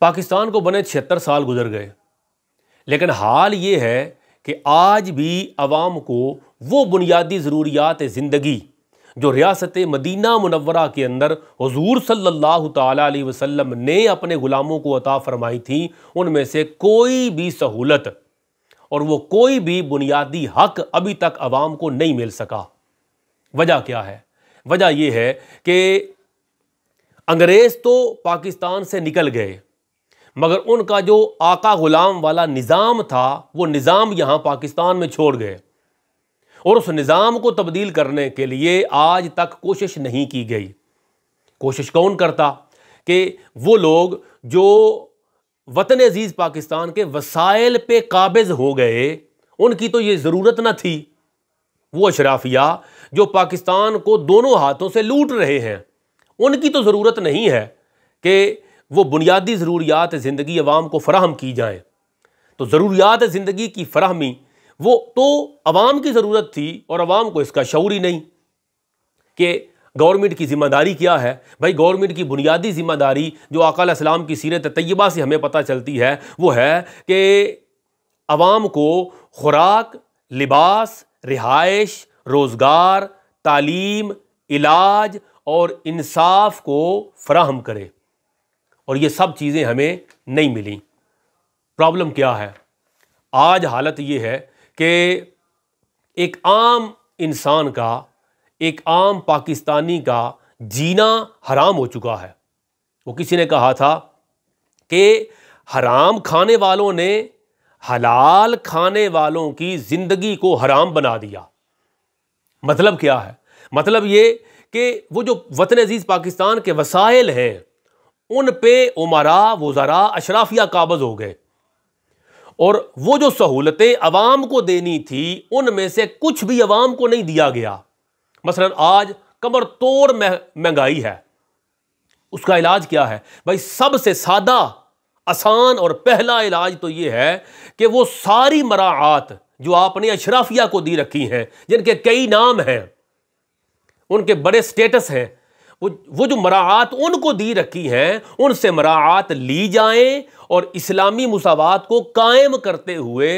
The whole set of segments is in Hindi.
पाकिस्तान को बने छिहत्तर साल गुजर गए लेकिन हाल ये है कि आज भी आवाम को वो बुनियादी ज़रूरियात ज़िंदगी जो रियासत मदीना मुनवरा के अंदर हजूर सल्लल्लाहु अलैहि वसल्लम ने अपने ग़ुलामों को अता फ़रमाई थी उनमें से कोई भी सहूलत और वो कोई भी बुनियादी हक अभी तक आवाम को नहीं मिल सका वजह क्या है वजह यह है कि अंग्रेज़ तो पाकिस्तान से निकल गए मगर उनका जो आका ग़ुलाम वाला निज़ाम था वो निज़ाम यहाँ पाकिस्तान में छोड़ गए और उस निज़ाम को तब्दील करने के लिए आज तक कोशिश नहीं की गई कोशिश कौन करता कि वो लोग जो वतन अजीज़ पाकिस्तान के वसाइल पे काबज़ हो गए उनकी तो ये ज़रूरत ना थी वो अशराफिया जो पाकिस्तान को दोनों हाथों से लूट रहे हैं उनकी तो ज़रूरत नहीं है कि वो बुनियादी ज़रूरियात ज़िंदगी अवाम को फ़राहम की जाएँ तो ज़रूरियात ज़िंदगी की फ़राहमी वो तो अवाम की ज़रूरत थी और अवाम को इसका शौर ही नहीं कि गवर्नमेंट की ज़िम्मेदारी क्या है भाई गवर्नमेंट की बुनियादी ज़िम्मेदारी जो अकाल सलाम की सीरत तय्यबा से हमें पता चलती है वो है कि आवाम को खुराक लिबास रिहाइश रोज़गार तालीम इलाज और इंसाफ को फ्राहम करे और ये सब चीज़ें हमें नहीं मिली प्रॉब्लम क्या है आज हालत ये है कि एक आम इंसान का एक आम पाकिस्तानी का जीना हराम हो चुका है वो किसी ने कहा था कि हराम खाने वालों ने हलाल खाने वालों की ज़िंदगी को हराम बना दिया मतलब क्या है मतलब ये कि वो जो वतन अजीज़ पाकिस्तान के वसाइल हैं उन पे उमरा वज़रा अशराफिया काबज़ हो गए और वो जो सहूलतें अवाम को देनी थी उनमें से कुछ भी अवाम को नहीं दिया गया मसलन आज कमर तोड़ महंगाई है उसका इलाज क्या है भाई सबसे सादा आसान और पहला इलाज तो ये है कि वो सारी मराआत जो आपने अशराफिया को दी रखी हैं जिनके कई नाम हैं उनके बड़े स्टेटस हैं वो वो जो मराहत उनको दी रखी हैं उनसे मराहत ली जाए और इस्लामी मसावत को कायम करते हुए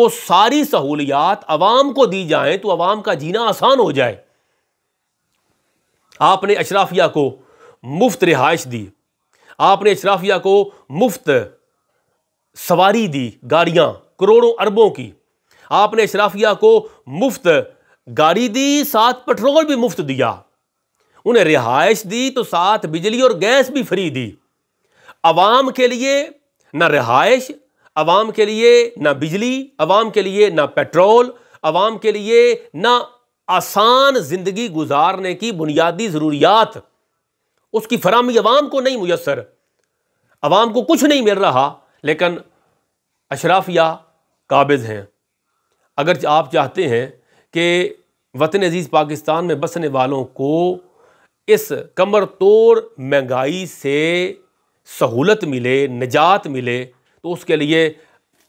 वो सारी सहूलियात आवाम को दी जाएं तो आवाम का जीना आसान हो जाए आपने अशराफिया को मुफ्त रिहाइश दी आपने अशराफिया को मुफ्त सवारी दी गाड़ियाँ करोड़ों अरबों की आपने अशराफिया को मुफ्त गाड़ी दी साथ पेट्रोल भी मुफ्त दिया उन्हें रिहाइश दी तो साथ बिजली और गैस भी फ्री दी आवाम के लिए ना रिहाइश आवाम के लिए ना बिजली आवाम के लिए ना पेट्रोल आवाम के लिए ना आसान ज़िंदगी गुजारने की बुनियादी ज़रूरियात उसकी फरहमी आवाम को नहीं मैसर आवाम को कुछ नहीं मिल रहा लेकिन अशराफिया काबिज हैं अगर आप चाहते हैं कि वतन अजीज़ पाकिस्तान में बसने वालों को इस कमर तोड़ महंगाई से सहूलत मिले निजात मिले तो उसके लिए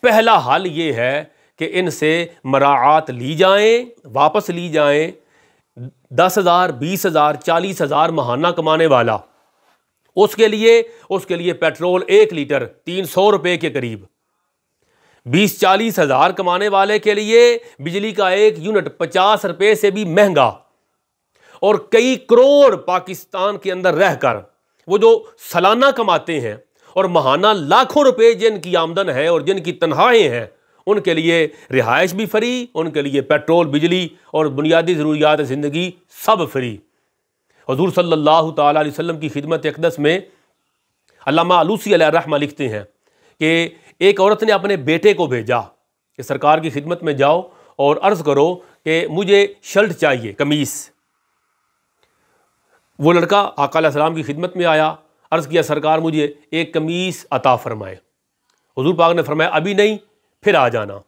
पहला हल ये है कि इनसे मराआत ली जाएं वापस ली जाएं दस हज़ार बीस हज़ार चालीस हज़ार महाना कमाने वाला उसके लिए उसके लिए पेट्रोल एक लीटर तीन सौ रुपये के करीब बीस चालीस हज़ार कमाने वाले के लिए बिजली का एक यूनिट पचास रुपये से भी महंगा और कई करोड़ पाकिस्तान के अंदर रहकर वो जो सालाना कमाते हैं और महाना लाखों रुपए जिनकी आमदन है और जिनकी तनख्वाहें हैं उनके लिए रिहाइश भी फ्री उनके लिए पेट्रोल बिजली और बुनियादी ज़रूरियात ज़िंदगी सब फ्री हजूर सल्लल्लाहु ताला अलैहि वसल्लम की खिदमत अकदस में अल्लामा आलूसी रहमा लिखते हैं कि एक औरत ने अपने बेटे को भेजा कि सरकार की खिदमत में जाओ और अर्ज़ करो कि मुझे शर्ट चाहिए कमीज़ वो लड़का आका सलाम की खिदमत में आया अर्ज़ किया सरकार मुझे एक कमीज़ अता फ़रमाए हजूर पाक ने फरमाया अभी नहीं फिर आ जाना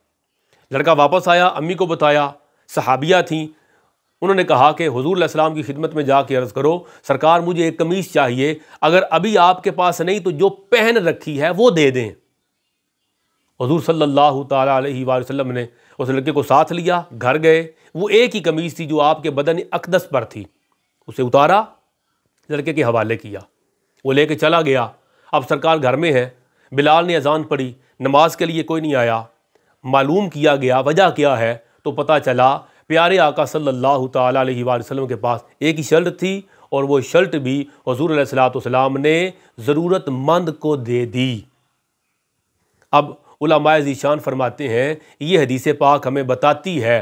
लड़का वापस आया अम्मी को बताया सहाबिया थीं उन्होंने कहा कि हजूर सलाम की खिदमत में जा के अर्ज़ करो सरकार मुझे एक कमीज़ चाहिए अगर अभी आपके पास नहीं तो जो पहन रखी है वो दे दें हजूर सल्लल्लाहु अलैहि वसल्लम ने उस लड़के को साथ लिया घर गए वो एक ही कमीज़ थी जो आपके बदन अकदस पर थी उसे उतारा लड़के के हवाले किया वो लेके चला गया अब सरकार घर में है बिलाल ने अजान पढ़ी नमाज के लिए कोई नहीं आया मालूम किया गया वजह क्या है तो पता चला प्यारे आका सल्लल्लाहु अलैहि वसल्लम के पास एक ही शर्ट थी और वो शर्ट भी हजूर सलाम ने ज़रूरतमंद को दे दी अब उलमाए ज़ीशान फरमाते हैं ये हदीस पाक हमें बताती है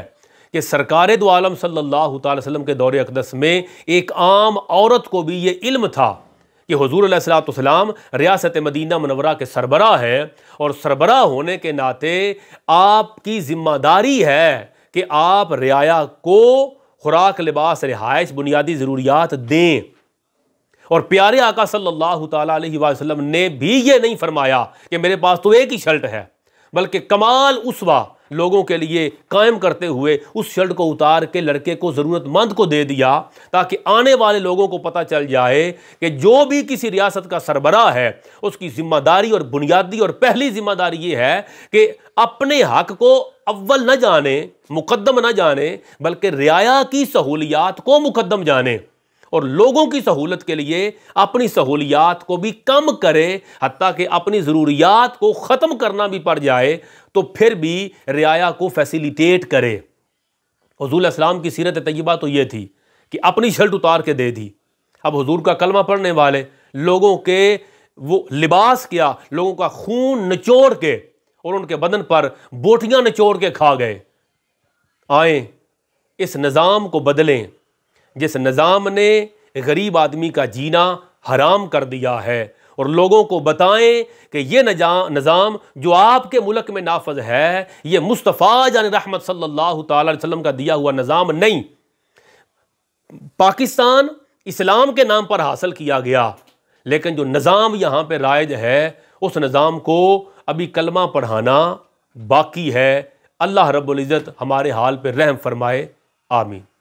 कि सरकार दो आलम सल्लल्लाहु अलैहि वसल्लम के दौरे अकदस में एक आम औरत को भी ये इल्म था कि हजूर सलाम रियासत मदीना मनवरा के सरबरा हैं और सरबरा होने के नाते आपकी ज़िम्मेदारी है कि आप रियाया को खुराक लिबास रिहाइश बुनियादी ज़रूरियात दें और प्यारे आका सल्लल्लाहु अलैहि वसल्लम ने भी ये नहीं फरमाया कि मेरे पास तो एक ही शर्ट है बल्कि कमाल उसवा लोगों के लिए कायम करते हुए उस शर्ट को उतार के लड़के को ज़रूरतमंद को दे दिया ताकि आने वाले लोगों को पता चल जाए कि जो भी किसी रियासत का सरबरा है उसकी ज़िम्मेदारी और बुनियादी और पहली ज़िम्मेदारी ये है कि अपने हक को अव्वल न जाने मुकदम न जाने बल्कि रियाया की सहूलियात को मुकदम जाने और लोगों की सहूलत के लिए अपनी सहूलियात को भी कम करे हती कि अपनी ज़रूरियात को ख़त्म करना भी पड़ जाए तो फिर भी रियाया को फैसिलिटेट करे हजूल इस्लाम की सीरत तयबा तो ये थी कि अपनी शर्ट उतार के दे दी अब हजूर का कलमा पढ़ने वाले लोगों के वो लिबास किया लोगों का खून निचोड़ के और उनके बदन पर बोटियाँ निचोड़ के खा गए आए इस निज़ाम को बदलें जिस निज़ाम ने गरीब आदमी का जीना हराम कर दिया है और लोगों को बताएं कि यह निज़ाम जो आपके मुल्क में नाफज है ये मुस्तफ़ा जान रहमत सल्लल्लाहु अलैहि वसल्लम का दिया हुआ निज़ाम नहीं पाकिस्तान इस्लाम के नाम पर हासिल किया गया लेकिन जो निज़ाम यहाँ पर रायज है उस निज़ाम को अभी कलमा पढ़ाना बाकी है अल्लाह रब्ज़त हमारे हाल पर रहम फरमाए आमीन